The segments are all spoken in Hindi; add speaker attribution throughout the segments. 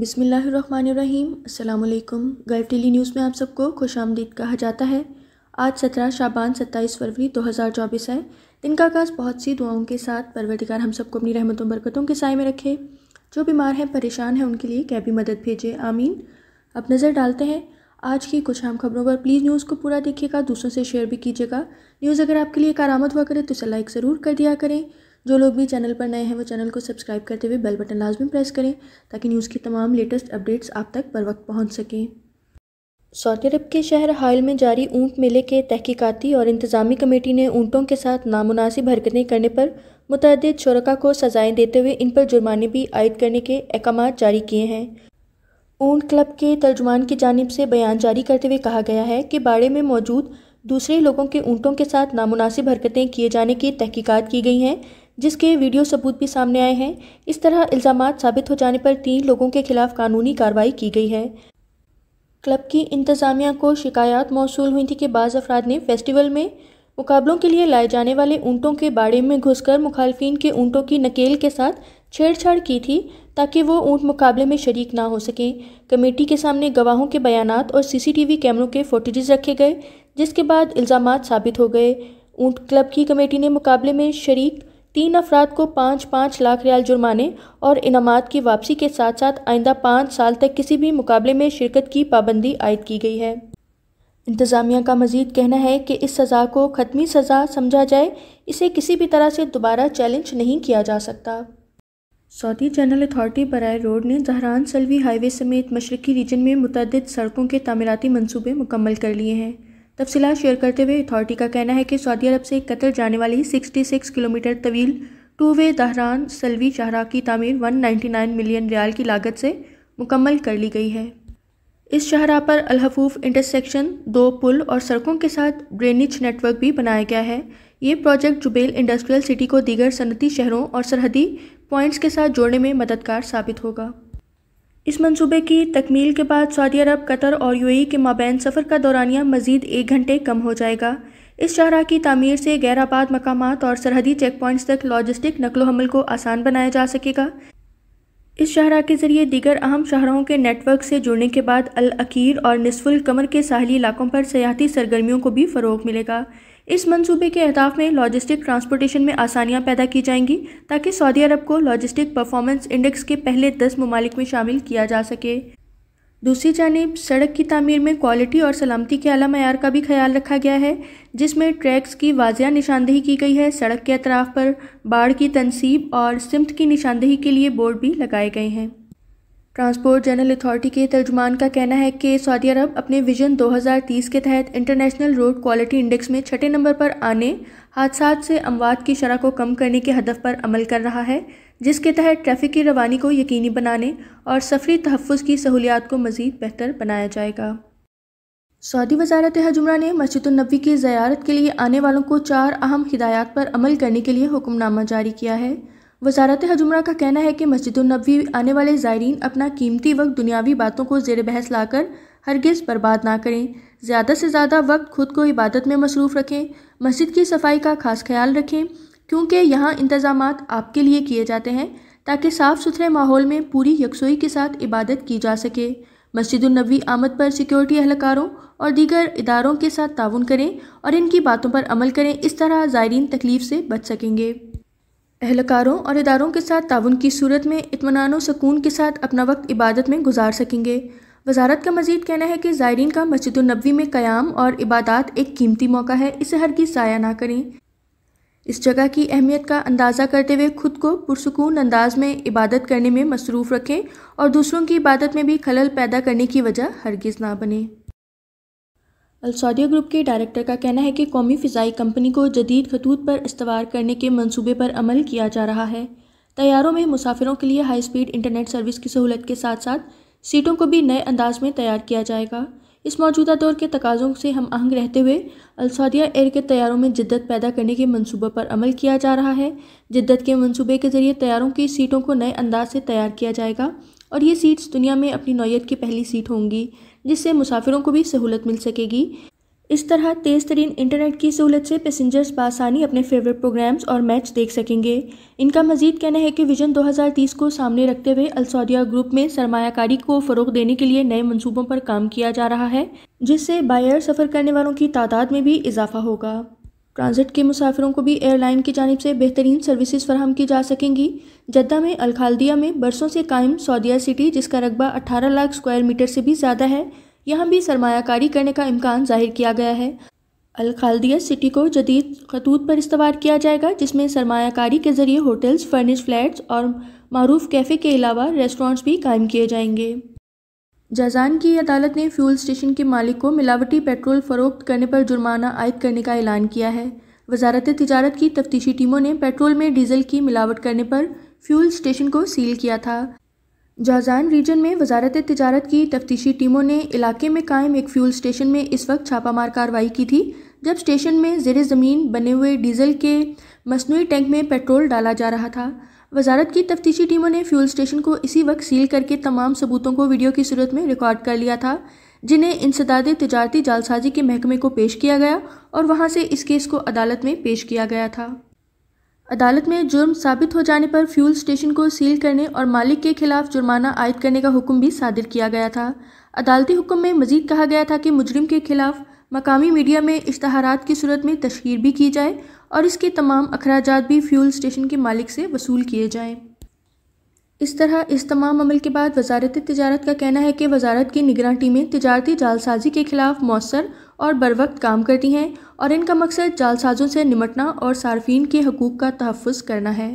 Speaker 1: बिसमीम् अल्लाम गर्व टेली न्यूज़ में आप सबको खुश आमदीद कहा जाता है आज सत्रह शाबान सत्ताईस फरवरी 2024 है दिन का आगाज़ बहुत सी दुआओं के साथ परवरदिकार हम सबको अपनी रहमतों बरकतों के साय में रखे जो बीमार हैं परेशान हैं उनके लिए कैबी मदद भेजे आमीन अब नज़र डालते हैं आज की कुछ आम खबरों पर प्लीज़ न्यूज़ को पूरा देखिएगा दूसरों से शेयर भी कीजिएगा न्यूज़ अगर आपके लिए कारामद हुआ करें तो इसे लाइक ज़रूर कर दिया करें जो लोग भी चैनल पर नए हैं वो चैनल को सब्सक्राइब करते हुए बेल बटन लाजमी प्रेस करें ताकि न्यूज़ की तमाम लेटेस्ट अपडेट्स आप तक बर वक्त पहुँच सकें सऊदी अरब के शहर हाइल में जारी ऊँट मेले के तहकीकती और इंतज़ामी कमेटी ने ऊँटों के साथ नामुनासिब हरकतें करने पर मुतद शुरा को सज़ाएँ देते हुए इन पर जुर्माने भी आयद करने के अहकाम जारी किए हैं ऊँट क्लब के तर्जुमान की जानब से बयान जारी करते हुए कहा गया है कि बाड़े में मौजूद दूसरे लोगों के ऊँटों के साथ नामुनासिब हरकतें किए जाने की तहकीकात की गई हैं जिसके वीडियो सबूत भी सामने आए हैं इस तरह इल्ज़ाम साबित हो जाने पर तीन लोगों के खिलाफ कानूनी कार्रवाई की गई है क्लब की इंतज़ामिया को शिकायत मौसू हुई थी कि बाज़ अफराद ने फेस्टिवल में मुकाबलों के लिए लाए जाने वाले ऊँटों के बाड़े में घुसकर मुखालफन के ऊँटों की नकेल के साथ छेड़छाड़ की थी ताकि वो ऊँट मुकाबले में शरीक ना हो सकें कमेटी के सामने गवाहों के बयान और सीसीटीवी कैमरों के फोटेज़ रखे गए जिसके बाद इल्ज़ाम साबित हो गए ऊँट क्लब की कमेटी ने मुकाबले में शरीक तीन अफराद को पाँच पाँच लाख रियाल जुर्माने और इनामत की वापसी के साथ साथ आइंदा पाँच साल तक किसी भी मुकाबले में शिरकत की पाबंदी आयद की गई है इंतज़ामिया का मजीद कहना है कि इस सज़ा को ख़त्मी सज़ा समझा जाए इसे किसी भी तरह से दोबारा चैलेंज नहीं किया जा सकता सऊदी जनरल अथॉरिटी बरए रोड ने जहरान सलवी हाईवे समेत मशरकी रीजन में मुतद सड़कों के तमीराती मनसूबे मुकम्मल कर लिए हैं तफसीत शेयर करते हुए अथॉरिटी का कहना है कि सऊदी अरब से कतर जाने वाली 66 किलोमीटर तवील टू वे दहरान सलवी शाहरा की तमीर 199 मिलियन रियाल की लागत से मुकम्मल कर ली गई है इस शाहरा पर अलहफूफ इंटरसेक्शन दो पुल और सड़कों के साथ ड्रेनेज नेटवर्क भी बनाया गया है ये प्रोजेक्ट जुबेल इंडस्ट्रियल सिटी को दीगर सनती शहरों और सरहदी पॉइंट्स के साथ जोड़ने में मददगार साबित होगा इस मंसूबे की तकमील के बाद सऊदी अरब कतर और यूएई के माबैन सफ़र का दौरानिया मजीद एक घंटे कम हो जाएगा इस शाहरा की तमीर से गैराबाद मकाम और सरहदी चेक पॉइंट्स तक लॉजिस्टिक नकलो हमल को आसान बनाया जा सकेगा इस शाहरा के ज़रिए दीगर अहम शहरों के नेटवर्क से जुड़ने के बाद अल और नसफुल कमर के साहली इलाकों पर सियाती सरगर्मियों को भी फ़रोग मिलेगा इस मंसूबे के अहदाफ में लॉजिस्टिक ट्रांसपोर्टेशन में आसानियां पैदा की जाएंगी ताकि सऊदी अरब को लॉजिस्टिक परफॉर्मेंस इंडेक्स के पहले दस ममालिक में शामिल किया जा सके दूसरी जानब सड़क की तमीर में क्वालिटी और सलामती के अला मैार का भी ख्याल रखा गया है जिसमें ट्रैक्स की वाजिया निशानदेही की गई है सड़क के अतराफ़ पर बाढ़ की तनसीब और सिमत की निशानदेही के लिए बोर्ड भी लगाए गए हैं ट्रांसपोर्ट जनरल अथॉरिटी के तर्जुमान का कहना है कि सऊदी अरब अपने विजन 2030 के तहत इंटरनेशनल रोड क्वालिटी इंडेक्स में छठे नंबर पर आने हादसा से अमवात की शरह को कम करने के हदफ पर अमल कर रहा है जिसके तहत ट्रैफिक की रवानी को यकीनी बनाने और सफरी तहफ़ की सहूलियात को मज़ीद बेहतर बनाया जाएगा सऊदी वजारत हजुमरा ने मस्जिदनबी की ज़्यारत के लिए आने वालों को चार अहम हिदायत पर अमल करने के लिए हुक्मनामा जारी किया है वजारत हजुमरा का कहना है कि मस्जिद नबी आने वाले ज़ायरीन अपना कीमती वक्त दुनियावी बातों को जेर बहस लाकर हरगिज़ बर्बाद ना करें ज़्यादा से ज़्यादा वक्त खुद को इबादत में मसरूफ़ रखें मस्जिद की सफाई का खास ख्याल रखें क्योंकि यहाँ इंतज़ाम आपके लिए किए जाते हैं ताकि साफ़ सुथरे माहौल में पूरी यकसोई के साथ इबादत की जा सके मस्जिद नबी आमद पर सिक्योरिटी अहलकारों और दीगर इदारों के साथ ताउन करें और इनकी बातों पर अमल करें इस तरह ज़ायरीन तकलीफ़ से बच सकेंगे अहलकारों और इदारों के साथ ताउन की सूरत में इतमान व सकून के साथ अपना वक्त इबादत में गुजार सकेंगे वजारत का मजीद कहना है कि ज़ायरीन का मस्जिदनबी में क़्याम और इबादत एक कीमती मौका है इसे हर की साया ना करें इस जगह की अहमियत का अंदाज़ा करते हुए ख़ुद को पुरसकून अंदाज में इबादत करने में मसरूफ़ रखें और दूसरों की इबादत में भी खलल पैदा करने की वजह हरगिज़ ना बने अलसौदिया ग्रुप के डायरेक्टर का कहना है कि कौमी फ़िज़ाई कंपनी को जदीद खतूत पर इस्तवार करने के मनसूबे पर अमल किया जा रहा है तैयारों में मुसाफिरों के लिए हाई स्पीड इंटरनेट सर्विस की सहूलत के साथ साथ सीटों को भी नए अंदाज में तैयार किया जाएगा इस मौजूदा दौर के तकाजों से हम आहंग रहते हुए अलसौदिया एयर के तैयारों में जिद्दत पैदा करने के मनसूबों पर अमल किया जा रहा है जिद्दत के मनसूबे के ज़रिए तैयारों की सीटों को नए अंदाज से तैयार किया जाएगा और ये सीट्स दुनिया में अपनी नौीयत की पहली सीट होंगी जिससे मुसाफिरों को भी सहूलत मिल सकेगी इस तरह तेज़ तरीन इंटरनेट की सहूलत से पैसेंजर्स बासानी अपने फेवरेट प्रोग्राम्स और मैच देख सकेंगे इनका मजीद कहना है कि विजन 2030 को सामने रखते हुए अलसौदिया ग्रुप में सरमाकारी को फ़रोग देने के लिए नए मनसूबों पर काम किया जा रहा है जिससे बायर सफ़र करने वालों की तादाद में भी इजाफा होगा ट्रांज़िट के मुसाफिरों को भी एयरलाइन की जानब से बेहतरीन सर्विसेज फराम की जा सकेंगी जद्दा में अलखालदिया में बरसों से कायम सऊदिया सिटी जिसका रकबा 18 लाख स्क्वायर मीटर से भी ज़्यादा है यहाँ भी सरमाकारी करने का इम्कान जाहिर किया गया है अलखालदिया सिटी को जदीद खतूत पर इस्तेवाल किया जाएगा जिसमें सरमाकारी के ज़रिए होटल्स फर्निश फ्लैट्स और मरूफ कैफ़े के अलावा रेस्टोरेंट्स भी कायम किए जाएंगे जाजान की अदालत ने फ्यूल स्टेशन के मालिक को मिलावटी पेट्रोल फरोख्त करने पर जुर्माना आयद करने का ऐलान किया है वजारत तजारत की तफ्तीशी टीमों ने पेट्रोल में डीजल की मिलावट करने पर फ्यूल स्टेशन को सील किया था जाजान रीजन में वजारत तजारत की तफ्तीशी टीमों ने इलाके में कायम एक फ्यूल स्टेशन में इस वक्त छापामार कार्रवाई की थी जब स्टेशन में जेर ज़मीन बने हुए डीजल के मसनू टैंक में पेट्रोल डाला जा रहा था वजारत की तफ्तीशी टीमों ने फ्यूल स्टेशन को इसी वक्त सील करके तमाम सबूतों को वीडियो की सूरत में रिकॉर्ड कर लिया था जिन्हें इंसदाद तजारती जालसाजी के महकमे को पेश किया गया और वहाँ से इस केस को अदालत में पेश किया गया था अदालत में जुर्म साबित हो जाने पर फ्यूल स्टेशन को सील करने और मालिक के खिलाफ जुर्माना आयद करने का हुक्म भी सादिर किया गया था अदालती हुक्म में मजीद कहा गया था कि मुजरिम के खिलाफ मकामी मीडिया में इश्तहारात की सूरत में तशहर भी की जाए और इसके तमाम अखराज भी फ्यूल स्टेशन के मालिक से वसूल किए जाएँ इस तरह इस तमाम अमल के बाद वजारत तजारत का कहना है कि वजारत की निगरान टीमें तजारती जालसाजी के खिलाफ मौसर और बर वक्त काम करती हैं और इनका मकसद जालसाजों से निमटना और सार्फिन के हकूक़ का तहफ़ करना है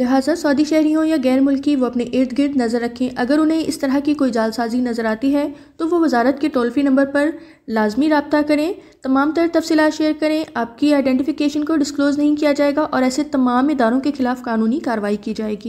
Speaker 1: लिहाजा सऊदी शहरी हों या गैर मुल्की वो अपने इर्द गिर्द नज़र रखें अगर उन्हें इस तरह की कोई जालसाजी नज़र आती है तो वो वजारत के टोल फ्री नंबर पर लाजमी रबता करें तमाम तर तफसीत शेयर करें आपकी आइडेंटिफिकेशन को डिस्क्लोज़ नहीं किया जाएगा और ऐसे तमाम इदारों के खिलाफ कानूनी कार्रवाई की जाएगी